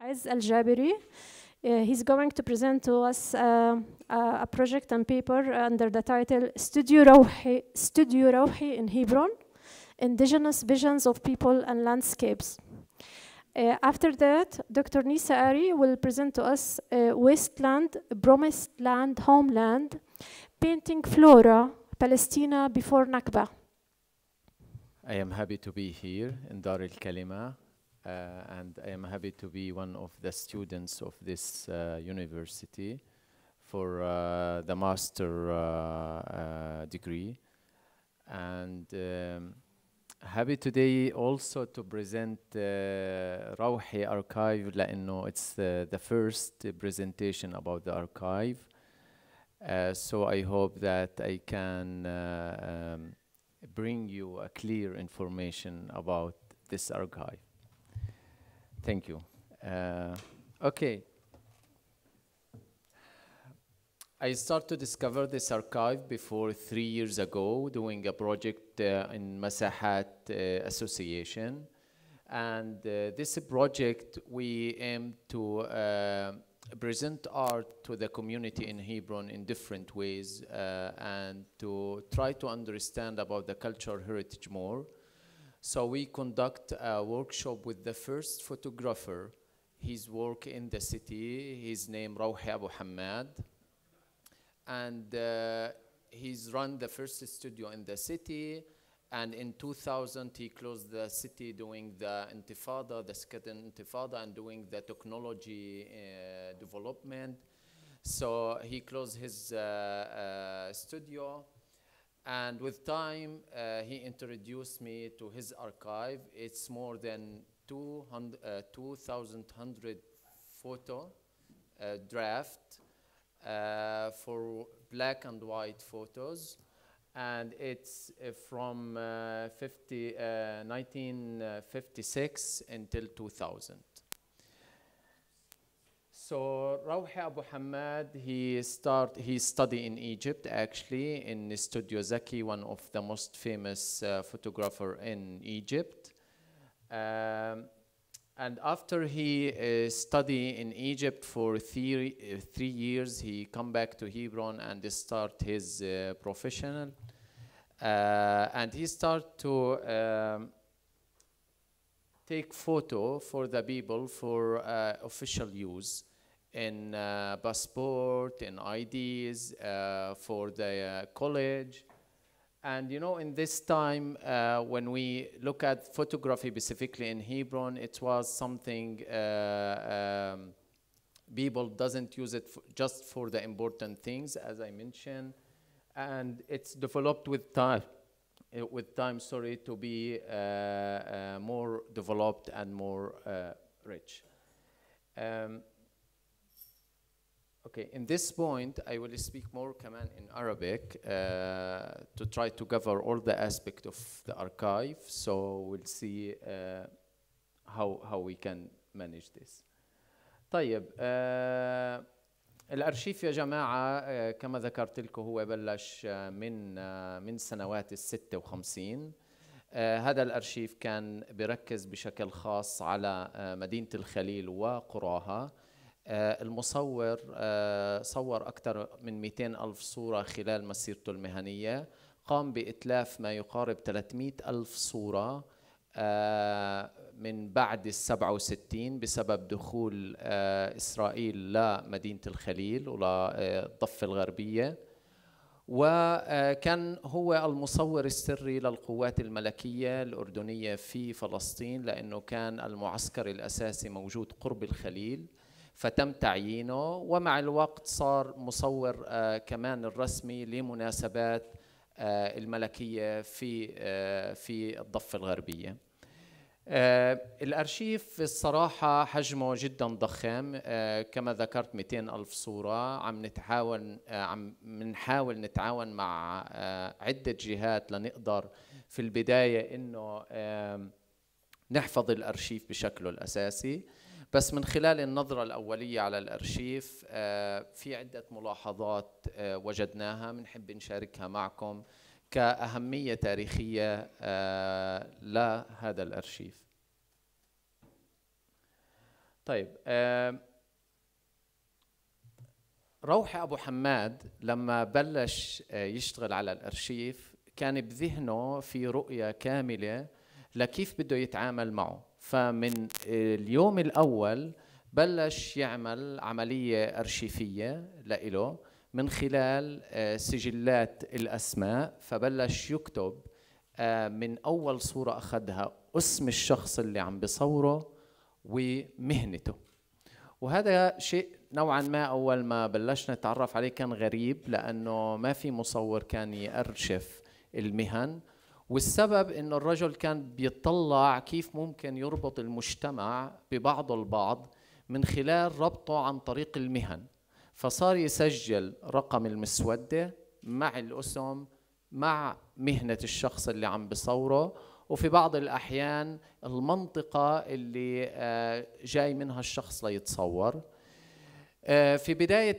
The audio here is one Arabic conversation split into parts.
As Al-Jabiri. Uh, he's going to present to us uh, a project and paper under the title Studio Rauhi Studio in Hebron, Indigenous Visions of People and Landscapes. Uh, after that, Dr. Nisa Ari will present to us uh, Wasteland, Promised Land, Homeland, Painting Flora, Palestina Before Nakba. I am happy to be here in Dar el Kalima uh, and I am happy to be one of the students of this uh, university for uh, the master degree. And um, happy today also to present uh, روحي archive know it's the, the first presentation about the archive. Uh, so I hope that I can uh, um, bring you a clear information about this archive. Thank you. Uh, okay. I started to discover this archive before three years ago doing a project uh, in Masahat uh, Association. And uh, this project, we aim to uh, present art to the community in Hebron in different ways uh, and to try to understand about the cultural heritage more. So we conduct a workshop with the first photographer. His work in the city, his name Rawhi Abu Hamad. And uh, he's run the first studio in the city. And in 2000, he closed the city doing the Intifada, the second Intifada, and doing the technology uh, development. So he closed his uh, uh, studio and with time, uh, he introduced me to his archive. It's more than 2,100 uh, photo uh, draft uh, for black and white photos. And it's uh, from uh, 50, 1956 until 2000. So Rawha Abu Hamad, he start he study in Egypt actually in Studio Zaki, one of the most famous uh, photographer in Egypt. Um, and after he uh, studied in Egypt for three, uh, three years, he come back to Hebron and start his uh, professional. Uh, and he start to um, take photo for the people for uh, official use in uh, passport, in IDs uh, for the uh, college. And you know, in this time, uh, when we look at photography specifically in Hebron, it was something uh, um, people doesn't use it just for the important things, as I mentioned, and it's developed with time with time, sorry, to be uh, uh, more developed and more uh, rich. Um, Okay, in this point, I will speak more كمان in Arabic uh, to try to cover all the aspect of the archive. So we'll see uh, how how we can manage this. طيب uh, الارشيف يا جماعه كما ذكرت لكم هو بلش من من سنوات ال 56 هذا الارشيف كان بركز بشكل خاص على مدينه الخليل وقراها آه، المصور آه، صور أكثر من 200 ألف صورة خلال مسيرته المهنية قام بإتلاف ما يقارب 300 ألف صورة آه، من بعد السبعة وستين بسبب دخول إسرائيل لمدينة الخليل وللضفة الغربية وكان هو المصور السري للقوات الملكية الأردنية في فلسطين لأنه كان المعسكر الأساسي موجود قرب الخليل فتم تعيينه ومع الوقت صار مصور آه، كمان الرسمي لمناسبات آه، الملكيه في آه، في الضفه الغربيه الأرشيف الصراحة حجمه جدا ضخم كما ذكرت 200 ألف صورة عم نتحاول عم بنحاول نتعاون مع عدة جهات لنقدر في البداية إنه نحفظ الأرشيف بشكله الأساسي بس من خلال النظرة الأولية على الأرشيف آه، في عدة ملاحظات آه، وجدناها بنحب نشاركها معكم كأهمية تاريخية آه، لهذا الأرشيف طيب روحي أبو حماد لما بلش يشتغل على الأرشيف كان بذهنه في رؤية كاملة لكيف بده يتعامل معه فمن اليوم الأول بلش يعمل عملية أرشيفية لإله من خلال آه، سجلات الأسماء فبلش يكتب آه، من أول صورة أخذها اسم الشخص اللي عم بصوره ومهنته وهذا شيء نوعا ما أول ما بلشنا نتعرف عليه كان غريب لأنه ما في مصور كان يأرشف المهن والسبب ان الرجل كان بيطلع كيف ممكن يربط المجتمع ببعض البعض من خلال ربطه عن طريق المهن فصار يسجل رقم المسودة مع الأسم مع مهنة الشخص اللي عم بصوره وفي بعض الأحيان المنطقة اللي آه، جاي منها الشخص ليتصور آه، في بداية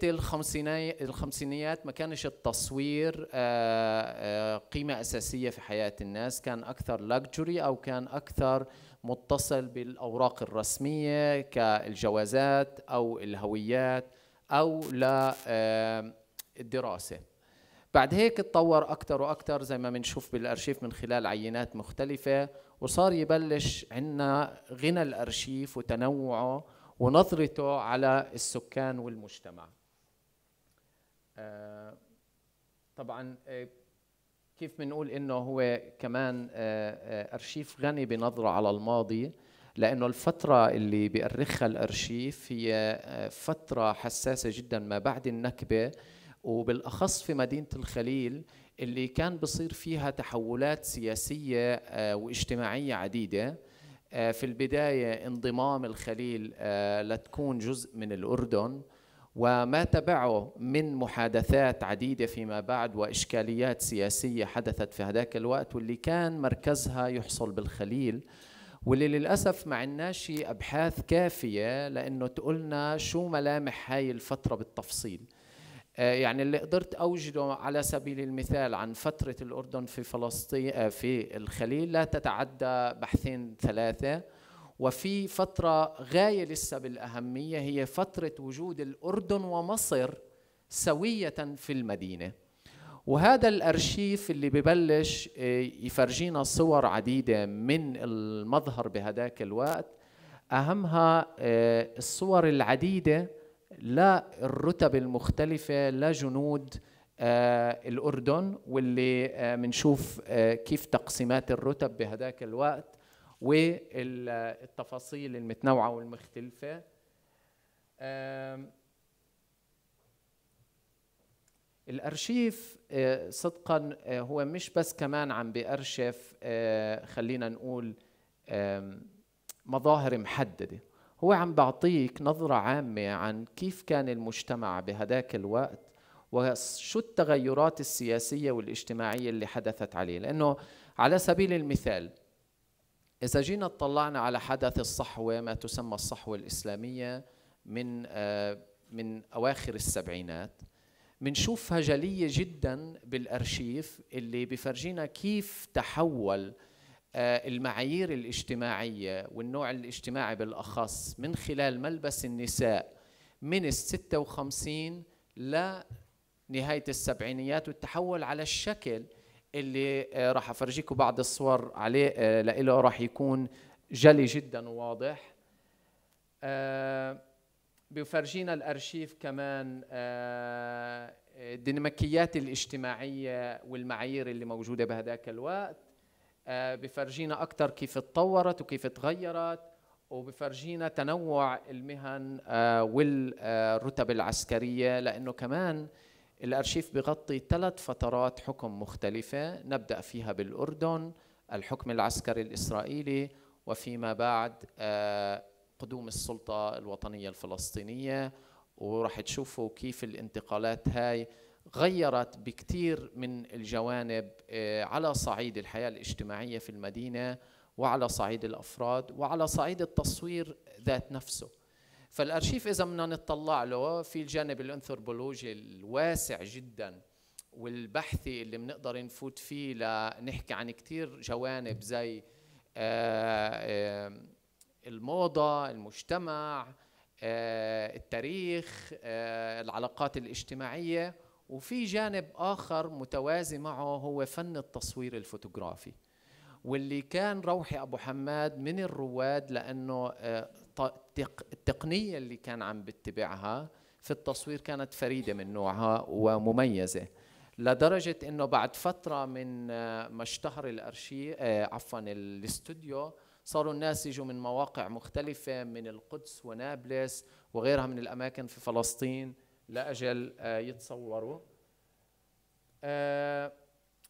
الخمسينيات ما كانش التصوير آه، آه، قيمة أساسية في حياة الناس كان أكثر لاكجوري أو كان أكثر متصل بالأوراق الرسمية كالجوازات أو الهويات أو للدراسة بعد هيك اتطور أكثر وأكثر زي ما بنشوف بالأرشيف من خلال عينات مختلفة وصار يبلش عندنا غنى الأرشيف وتنوعه ونظرته على السكان والمجتمع آه، طبعا آه، كيف بنقول انه هو كمان آه، ارشيف غني بنظره على الماضي لانه الفتره اللي بيأرخها الارشيف هي فتره حساسه جدا ما بعد النكبه وبالاخص في مدينه الخليل اللي كان بصير فيها تحولات سياسيه واجتماعيه عديده آه، في البداية انضمام الخليل آه، لتكون جزء من الأردن وما تبعه من محادثات عديدة فيما بعد وإشكاليات سياسية حدثت في هذاك الوقت واللي كان مركزها يحصل بالخليل واللي للأسف ما عناش أبحاث كافية لأنه تقولنا شو ملامح هاي الفترة بالتفصيل آه، يعني اللي قدرت أوجده على سبيل المثال عن فترة الأردن في فلسطين آه، في الخليل لا تتعدى بحثين ثلاثة وفي فترة غاية لسه بالأهمية هي فترة وجود الأردن ومصر سوية في المدينة وهذا الأرشيف اللي ببلش آه، يفرجينا صور عديدة من المظهر بهداك الوقت أهمها الصور العديدة لا الرتب المختلفة لا جنود آه، الأردن واللي بنشوف آه، آه، كيف تقسيمات الرتب بهداك الوقت والتفاصيل المتنوعة والمختلفة الأرشيف صدقا هو مش بس كمان عم بأرشف خلينا نقول مظاهر محددة هو عم بعطيك نظرة عامة عن كيف كان المجتمع بهداك الوقت وشو التغيرات السياسية والاجتماعية اللي حدثت عليه لأنه على سبيل المثال إذا جينا اطلعنا على حدث الصحوة ما تسمى الصحوة الإسلامية من آه، من أواخر السبعينات منشوف هجلية جدا بالأرشيف اللي بفرجينا كيف تحول آه، المعايير الاجتماعية والنوع الاجتماعي بالأخص من خلال ملبس النساء من الستة وخمسين لنهاية السبعينيات والتحول على الشكل اللي آه، راح أفرجيكم بعض الصور عليه آه، لإله راح يكون جلي جدا واضح بفرجينا الأرشيف كمان الديناميكيات الاجتماعية والمعايير اللي موجودة بهذاك الوقت آه، بفرجينا أكثر كيف تطورت وكيف تغيرت وبفرجينا تنوع المهن آه، والرتب العسكرية لأنه كمان الأرشيف بغطي ثلاث فترات حكم مختلفة نبدأ فيها بالأردن الحكم العسكري الإسرائيلي وفيما بعد آه، قدوم السلطة الوطنية الفلسطينية وراح تشوفوا كيف الانتقالات هاي غيرت بكثير من الجوانب آه، على صعيد الحياة الاجتماعية في المدينة وعلى صعيد الأفراد وعلى صعيد التصوير ذات نفسه فالأرشيف إذا بدنا نتطلع له في الجانب الأنثروبولوجي الواسع جدا والبحثي اللي بنقدر نفوت فيه لنحكي عن كثير جوانب زي آه، آه، الموضة المجتمع التاريخ العلاقات الاجتماعيه وفي جانب آخر متوازي معه هو فن التصوير الفوتوغرافي واللي كان روحي أبو حماد من الرواد لأنه آه، التقنية اللي كان عم بتبعها في التصوير كانت فريدة من نوعها ومميزة لدرجة أنه بعد فترة من آه، ما اشتهر الأرشيف آه، عفوا الاستوديو صاروا الناس يجوا من مواقع مختلفة من القدس ونابلس وغيرها من الأماكن في فلسطين لاجل آه، يتصوروا آه،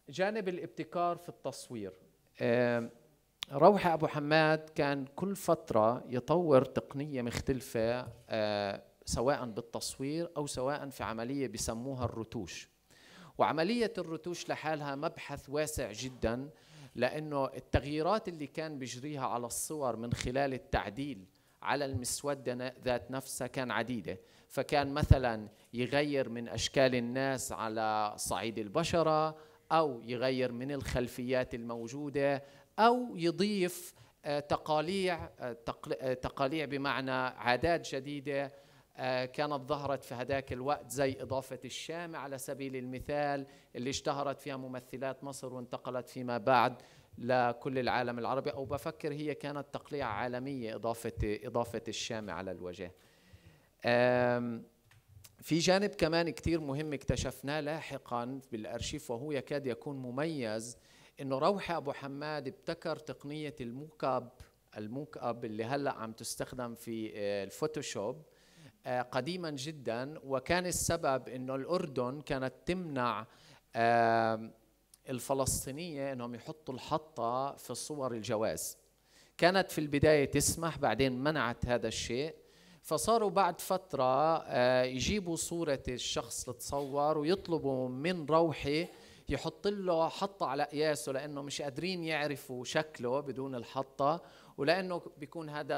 جانب الابتكار في التصوير آه، روحة أبو حماد كان كل فترة يطور تقنية مختلفة سواء بالتصوير أو سواء في عملية بسموها الرتوش وعملية الرتوش لحالها مبحث واسع جدا لأنه التغييرات اللي كان بيجريها على الصور من خلال التعديل على المسودة ذات نفسها كان عديدة فكان مثلا يغير من أشكال الناس على صعيد البشرة أو يغير من الخلفيات الموجودة أو يضيف آه، تقاليع آه، آه، تقاليع بمعنى عادات جديدة كانت ظهرت في هذاك الوقت زي إضافة الشام على سبيل المثال اللي اشتهرت فيها ممثلات مصر وانتقلت فيما بعد لكل العالم العربي او بفكر هي كانت تقليعه عالميه اضافه اضافه الشام على الوجه. في جانب كمان كثير مهم اكتشفناه لاحقا بالارشيف وهو يكاد يكون مميز انه روحي ابو حماد ابتكر تقنيه الموك اب الموك اب اللي هلا عم تستخدم في آه، الفوتوشوب آه، قديما جدا وكان السبب انه الاردن كانت تمنع الفلسطينيه انهم يحطوا الحطه في صور الجواز كانت في البدايه تسمح بعدين منعت هذا الشيء فصاروا بعد فترة آه، يجيبوا صورة الشخص اللي تصور ويطلبوا من روحي يحط له حطة على قياسه لأنه مش قادرين يعرفوا شكله بدون الحطة ولأنه بيكون هذا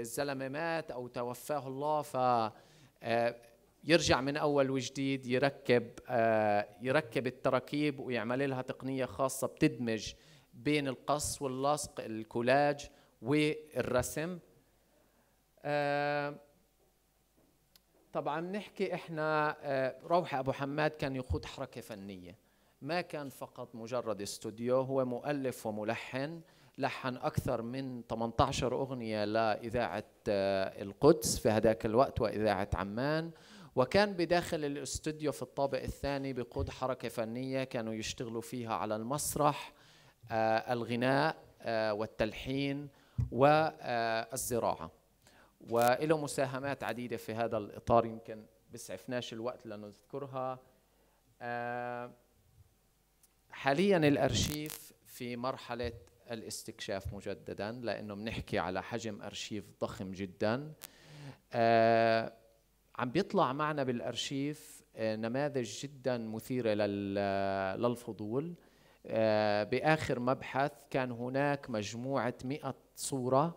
الزلمة آه، آه، مات أو توفاه الله ف يرجع من اول وجديد يركب آه، يركب التراكيب ويعمل لها تقنيه خاصه بتدمج بين القص واللصق الكولاج والرسم آه، طبعا نحكي احنا آه، روح ابو حماد كان يقود حركه فنيه ما كان فقط مجرد استوديو هو مؤلف وملحن لحن أكثر من 18 أغنية لإذاعة القدس في هذاك الوقت وإذاعة عمان وكان بداخل الاستوديو في الطابق الثاني بقود حركة فنية كانوا يشتغلوا فيها على المسرح آه الغناء آه والتلحين والزراعة وله مساهمات عديدة في هذا الإطار يمكن بسعفناش الوقت لنذكرها آه حاليا الأرشيف في مرحلة الاستكشاف مجددا لأنه بنحكي على حجم أرشيف ضخم جدا آه عم بيطلع معنا بالارشيف آه، نماذج جدا مثيره آه، للفضول آه، باخر مبحث كان هناك مجموعه 100 صوره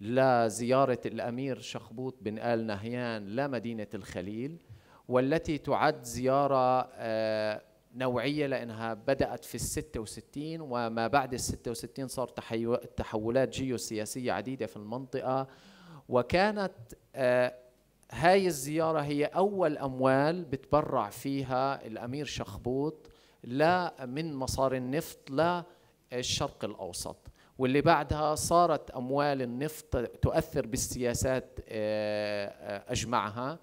لزياره الامير شخبوط بن ال نهيان لمدينه الخليل والتي تعد زياره نوعية لأنها بدأت في ال 66 وما بعد ال 66 صار تحولات جيوسياسية عديدة في المنطقة وكانت هاي الزيارة هي أول أموال بتبرع فيها الأمير شخبوط لا من مصاري النفط لا الشرق الأوسط واللي بعدها صارت أموال النفط تؤثر بالسياسات آه، آه، أجمعها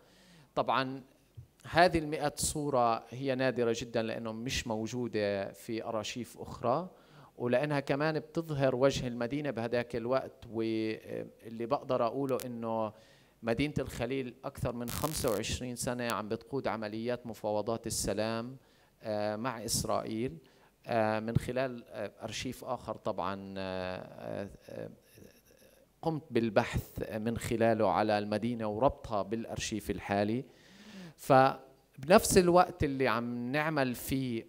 طبعا هذه المئة صورة هي نادرة جدا لأنهم مش موجودة في أراشيف أخرى ولأنها كمان بتظهر وجه المدينة بهداك الوقت واللي بقدر أقوله أنه مدينة الخليل أكثر من 25 سنة عم بتقود عمليات مفاوضات السلام آه، مع إسرائيل آه، من خلال آه، أرشيف آخر طبعا قمت بالبحث من خلاله على المدينة وربطها بالأرشيف الحالي فبنفس الوقت اللي عم نعمل فيه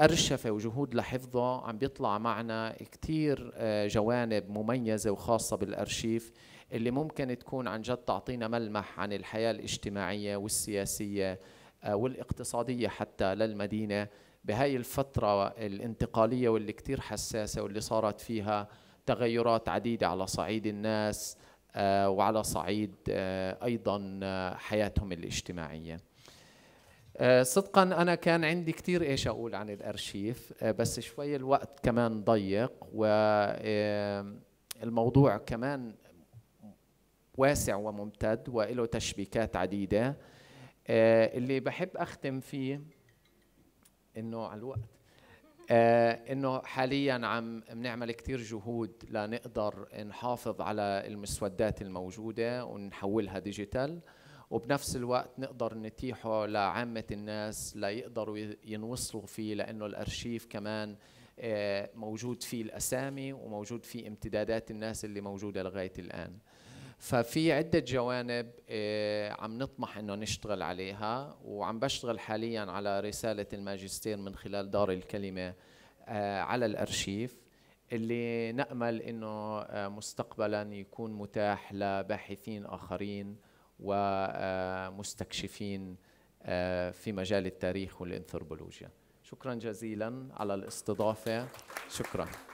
أرشفة وجهود لحفظه عم بيطلع معنا كتير جوانب مميزة وخاصة بالأرشيف اللي ممكن تكون عن جد تعطينا ملمح عن الحياة الاجتماعية والسياسية آه، والاقتصادية حتى للمدينة بهاي الفترة الانتقالية واللي كتير حساسة واللي صارت فيها تغيرات عديدة على صعيد الناس آه، وعلى صعيد آه، أيضا حياتهم الاجتماعية صدقا أنا كان عندي كتير إيش أقول عن الأرشيف بس شوي الوقت كمان ضيق و الموضوع كمان واسع وممتد وله تشبيكات عديدة آه، اللي بحب أختم فيه إنه على الوقت آه، إنه حاليا عم بنعمل كثير جهود لنقدر نحافظ على المسودات الموجودة ونحولها ديجيتال وبنفس الوقت نقدر نتيحه لعامة الناس ليقدروا ينوصلوا فيه لأنه الأرشيف كمان آه، موجود فيه الأسامي وموجود فيه امتدادات الناس اللي موجودة لغاية الآن ففي عدة جوانب آه، عم نطمح انه نشتغل عليها وعم بشتغل حاليا على رسالة الماجستير من خلال دار الكلمة آه، على الارشيف اللي نأمل انه آه، مستقبلا يكون متاح لباحثين اخرين ومستكشفين في مجال التاريخ والانثروبولوجيا شكرا جزيلا على الاستضافة شكرا